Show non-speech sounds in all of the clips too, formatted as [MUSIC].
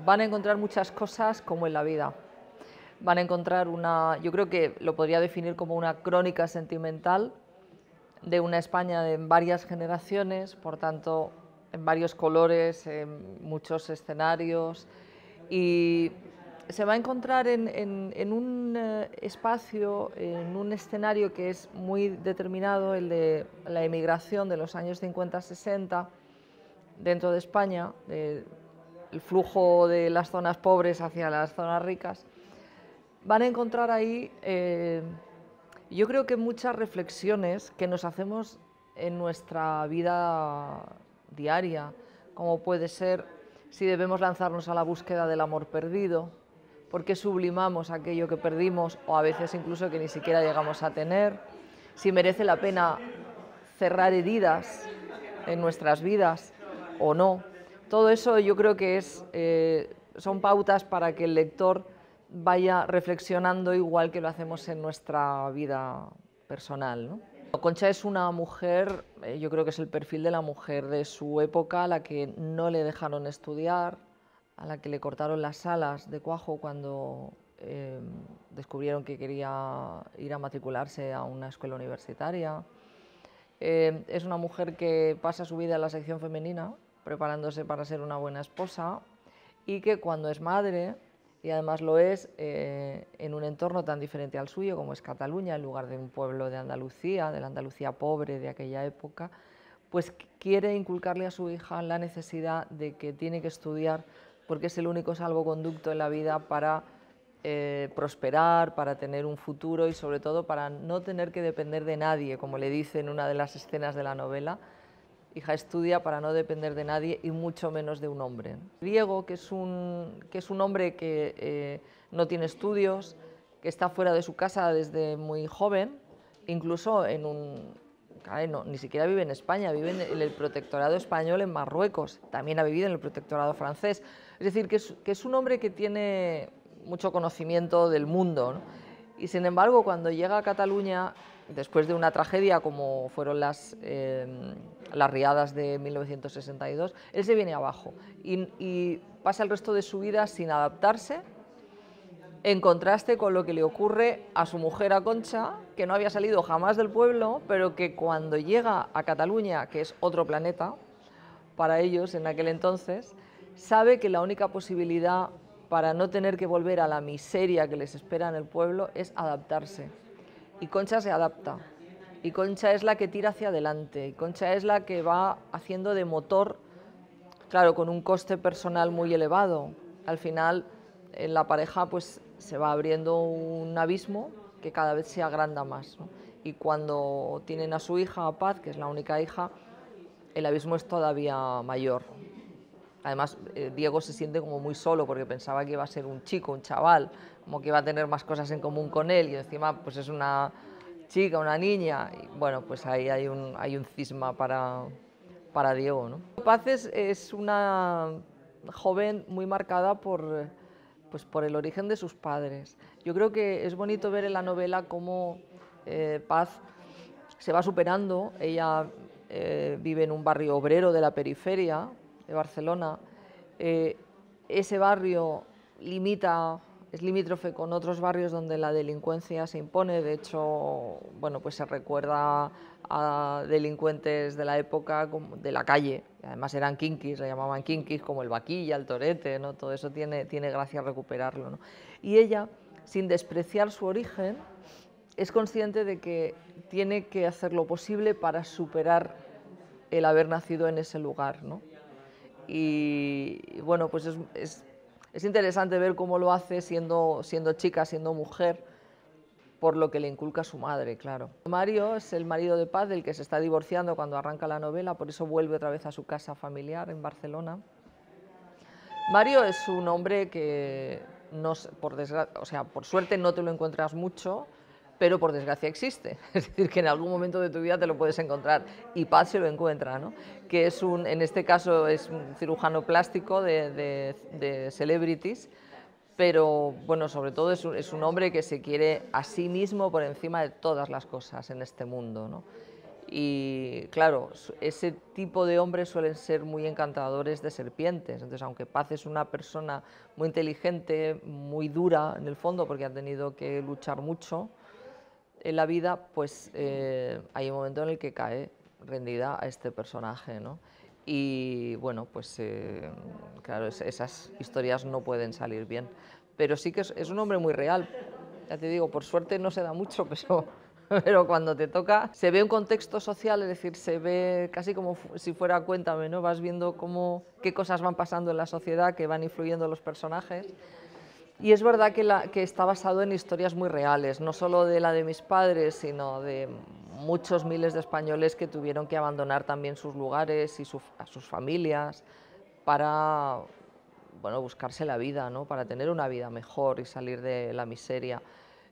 Van a encontrar muchas cosas como en la vida. Van a encontrar una, yo creo que lo podría definir como una crónica sentimental de una España en varias generaciones, por tanto, en varios colores, en muchos escenarios. Y se va a encontrar en, un eh, espacio, en un escenario que es muy determinado, el de la emigración de los años 50-60 dentro de España el flujo de las zonas pobres hacia las zonas ricas, van a encontrar ahí, eh, yo creo que muchas reflexiones que nos hacemos en nuestra vida diaria, como puede ser si debemos lanzarnos a la búsqueda del amor perdido, por qué sublimamos aquello que perdimos o a veces incluso que ni siquiera llegamos a tener, si merece la pena cerrar heridas en nuestras vidas o no, todo eso yo creo que es, eh, son pautas para que el lector vaya reflexionando igual que lo hacemos en nuestra vida personal. Concha es una mujer, eh, yo creo que es el perfil de la mujer de su época, a la que no le dejaron estudiar, a la que le cortaron las alas de cuajo cuando em, descubrieron que quería ir a matricularse a una escuela universitaria. Em, es una mujer que pasa su vida en la sección femenina, preparándose para ser una buena esposa y que cuando es madre, y además lo es eh, en un entorno tan diferente al suyo como es Cataluña, en lugar de un pueblo de Andalucía, de la Andalucía pobre de aquella época, pues quiere inculcarle a su hija la necesidad de que tiene que estudiar porque es el único salvoconducto en la vida para eh, prosperar, para tener un futuro y sobre todo para no tener que depender de nadie, como le dice en una de las escenas de la novela, hija estudia para no depender de nadie y mucho menos de un hombre. Diego, que es un, que es un hombre que eh, no tiene estudios, que está fuera de su casa desde muy joven, incluso en un... No, ni siquiera vive en España, vive en el protectorado español en Marruecos, también ha vivido en el protectorado francés. Es decir, que es, que es un hombre que tiene mucho conocimiento del mundo. ¿no? Y sin embargo, cuando llega a Cataluña, después de una tragedia como fueron las, eh, las riadas de 1962, él se viene abajo y, y, pasa el resto de su vida sin adaptarse, en contraste con lo que le ocurre a su mujer a Concha, que no había salido jamás del pueblo, pero que cuando llega a Cataluña, que es otro planeta para ellos en aquel entonces, sabe que la única posibilidad para no tener que volver a la miseria que les espera en el pueblo es adaptarse y Concha se adapta. Y Concha es la que tira hacia adelante. Y Concha es la que va haciendo de motor, claro, con un coste personal muy elevado. Al final, en eh, la pareja, pues se va abriendo un abismo que cada vez se agranda más. Y cuando tienen a su hija, a Paz, que es la única hija, el abismo es todavía mayor. Además, eh, Diego se siente como muy solo porque pensaba que iba a ser un chico, un chaval, como que iba a tener más cosas en común con él y encima pues es una chica, una niña. Y bueno, pues ahí hay un, cisma para, Diego. ¿no? Paz es, una joven muy marcada por, pues por el origen de sus padres. Yo creo que es bonito ver en la novela cómo eh, Paz se va superando. Ella eh, vive en un barrio obrero de la periferia, de Barcelona. Eh, ese barrio limita, es limítrofe con otros barrios donde la delincuencia se impone. De hecho, bueno, pues se recuerda a delincuentes de la época de la calle. Además eran kinkis, le llamaban kinkis, como el vaquilla, el torete, ¿no? Todo eso tiene, tiene gracia recuperarlo, ¿no? Y ella, sin despreciar su origen, es consciente de que tiene que hacer lo posible para superar el haber nacido en ese lugar, ¿no? y bueno, pues es, interesante ver cómo lo hace siendo, chica, siendo mujer, por lo que le inculca su madre, claro. Mario es el marido de Paz, del que se está divorciando cuando arranca la novela, por eso vuelve otra vez a su casa familiar en Barcelona. Mario es un hombre que, por, o sea, por suerte no te lo encuentras mucho, pero por desgracia existe. [LAUGHS] Es decir, que en algún momento de tu vida te lo puedes encontrar y Paz se lo encuentra, ¿no? que es un, en este caso es un cirujano plástico de, celebrities, pero bueno, sobre todo es un, hombre que se quiere a sí mismo por encima de todas las cosas en este mundo. ¿no? Y claro, ese tipo de hombres suelen ser muy encantadores de serpientes. Entonces, aunque Paz es una persona muy inteligente, muy dura en el fondo, porque ha tenido que luchar mucho, en la vida, pues eh, hay un momento en el que cae rendida a este personaje, ¿no? Y bueno, pues eh, claro, esas historias no pueden salir bien. Pero sí que es, un hombre muy real. Ya te digo, por suerte no se da mucho, [LAUGHS] pero, pero cuando te toca, se ve un contexto social, es decir, se ve casi como si fuera cuéntame, ¿no? Vas viendo cómo, qué cosas van pasando en la sociedad que van influyendo los personajes. Y es verdad que, está basado en historias muy reales, no solo de la de mis padres, sino de muchos miles de españoles que tuvieron que abandonar también sus lugares y sus familias para bueno, buscarse la vida, ¿no? para tener una vida mejor y salir de la miseria.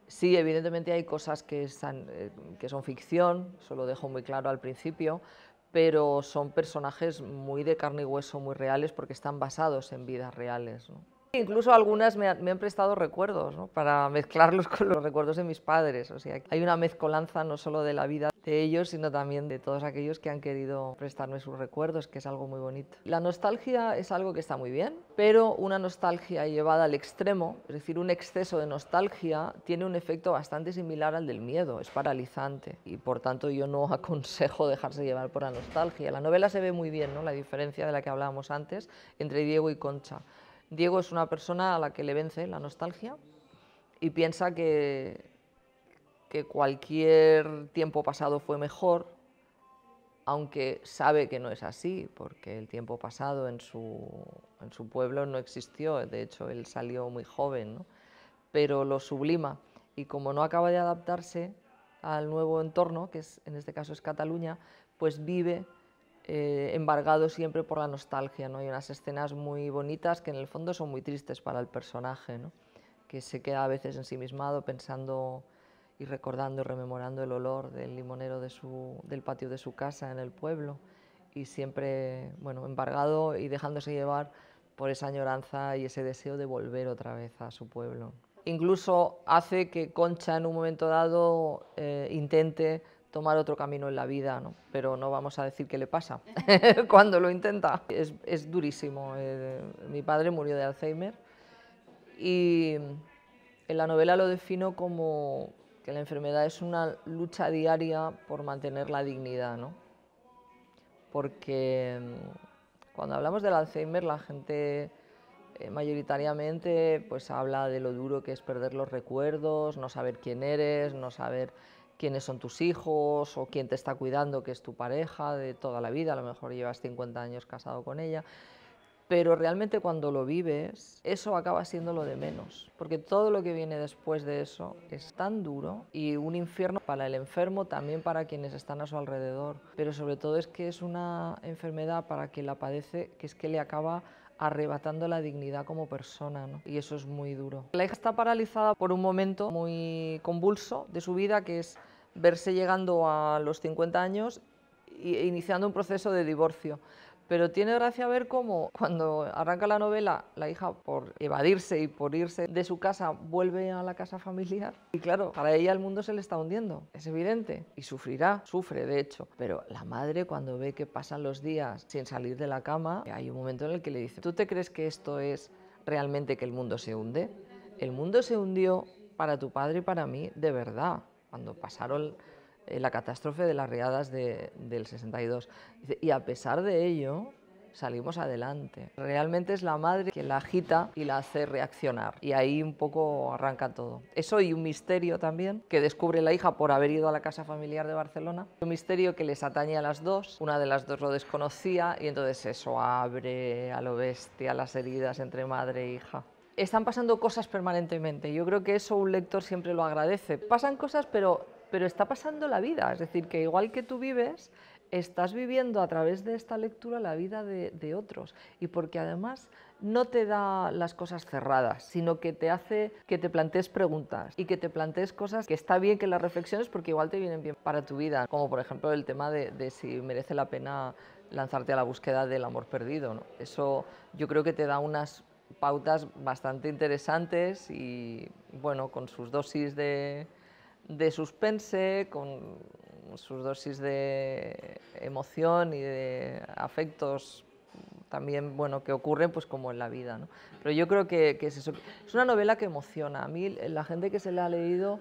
Sí, evidentemente hay cosas que, eh, que son ficción, eso lo dejo muy claro al principio, pero son personajes muy de carne y hueso, muy reales, porque están basados en vidas reales. ¿no? Incluso algunas me, han prestado recuerdos ¿no? para mezclarlos con los recuerdos de mis padres. O sea, hay una mezcolanza no solo de la vida de ellos, sino también de todos aquellos que han querido prestarme sus recuerdos, que es algo muy bonito. La nostalgia es algo que está muy bien, pero una nostalgia llevada al extremo, es decir, un exceso de nostalgia, tiene un efecto bastante similar al del miedo, es paralizante y por tanto yo no [LAUGHS] aconsejo dejarse llevar por la nostalgia. La novela se ve muy bien, ¿no? la diferencia de la que hablábamos antes entre Diego y Concha. Diego es una persona a la que le vence la nostalgia y piensa que, que cualquier tiempo pasado fue mejor, aunque sabe que no es así, porque el tiempo pasado en su, pueblo no existió, de hecho él salió muy joven, pero lo sublima y como no acaba de adaptarse al nuevo entorno, que es, en este caso es Cataluña, pues vive eh, embargado siempre por la nostalgia. ¿no? Hay unas escenas muy bonitas que en el fondo son muy tristes para el personaje, que se queda a veces ensimismado pensando y recordando y rememorando el olor del limonero de del patio de su casa en el pueblo y siempre bueno, embargado y dejándose llevar por esa añoranza y ese deseo de volver otra vez a su pueblo. Incluso hace que Concha en un momento dado eh, intente tomar otro camino en la vida, ¿no? pero no vamos a decir qué le pasa [LAUGHS] cuando lo intenta. Es, es durísimo. Eh, mi padre murió de Alzheimer y en la novela lo defino como que la enfermedad es una lucha diaria por mantener la dignidad, ¿no? porque mm, cuando hablamos del Alzheimer la gente eh, mayoritariamente pues habla de lo duro que es perder los recuerdos, no saber quién eres, no saber quiénes son tus hijos o quién te está cuidando, que es tu pareja de toda la vida, a lo mejor llevas 50 años casado con ella, pero realmente cuando lo vives, eso acaba siendo lo de menos, porque todo lo que viene después de eso es tan duro y un infierno para el enfermo, también para quienes están a su alrededor, pero sobre todo es que es una enfermedad para quien la padece, que es que le acaba arrebatando la dignidad como persona, ¿no? y eso es muy duro. La hija está paralizada por un momento muy convulso de su vida, que es verse llegando a los 50 años e iniciando un proceso de divorcio. Pero tiene gracia ver cómo cuando arranca la novela, la hija por evadirse y por irse de su casa vuelve a la casa familiar. Y claro, para ella el mundo se le está hundiendo, es evidente. Y sufrirá, sufre de hecho. Pero la madre cuando ve que pasan los días sin salir de la cama, hay un momento en el que le dice, ¿tú te crees que esto es realmente que el mundo se hunde? El mundo se hundió para tu padre y para mí, de verdad cuando pasaron eh, la catástrofe de las riadas del 62. y a pesar de ello, salimos adelante. Realmente es la madre que la agita y la hace reaccionar. Y ahí un poco arranca todo. Eso y un misterio también que descubre la hija por haber ido a la casa familiar de Barcelona. Un misterio que les atañe a las dos. Una de las dos lo desconocía y entonces eso abre a lo bestia las heridas entre madre e hija están pasando cosas permanentemente. Yo creo que eso un lector siempre lo agradece. Pasan cosas, pero, pero está pasando la vida. Es decir, que igual que tú vives, estás viviendo a través de esta lectura la vida de, otros y porque además no te da las cosas cerradas, sino que te hace que te plantees preguntas y que te plantees cosas que está bien que las reflexiones porque igual te vienen bien para tu vida, como por ejemplo el tema de, si merece la pena lanzarte a la búsqueda del amor perdido. Eso yo creo que te da unas pautas bastante interesantes y bueno, con sus dosis de, de suspense, con sus dosis de emoción y de afectos también bueno que ocurren pues como en la vida pero yo creo que, es es una novela que emociona a mí la gente que se la ha leído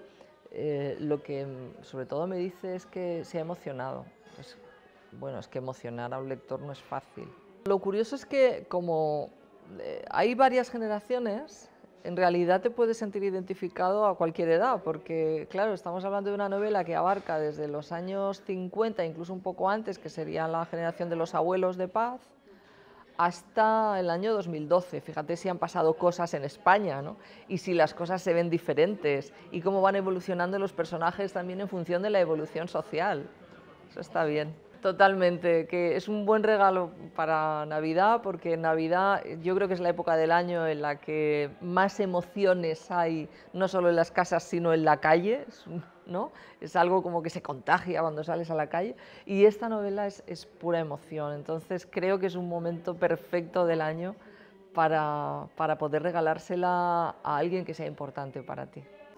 eh, lo que sobre todo me dice es que se ha emocionado bueno es que emocionar a un lector no es fácil lo curioso es que como eh, hay varias generaciones, en realidad te puedes sentir identificado a cualquier edad, porque claro, estamos hablando de una novela que abarca desde los años 50, incluso un poco antes, que sería la generación de los abuelos de paz, hasta el año 2012. Fíjate si han pasado cosas en España, Y si las cosas se ven diferentes y cómo van evolucionando los personajes también en función de la evolución social. Eso está bien. Totalmente, que es un buen regalo para Navidad, porque Navidad yo creo que es la época del año en la que más emociones hay, no solo en las casas, sino en la calle, Es algo como que se contagia cuando sales a la calle, y esta novela es, pura emoción, entonces creo que es un momento perfecto del año para, para poder regalársela a alguien que sea importante para ti.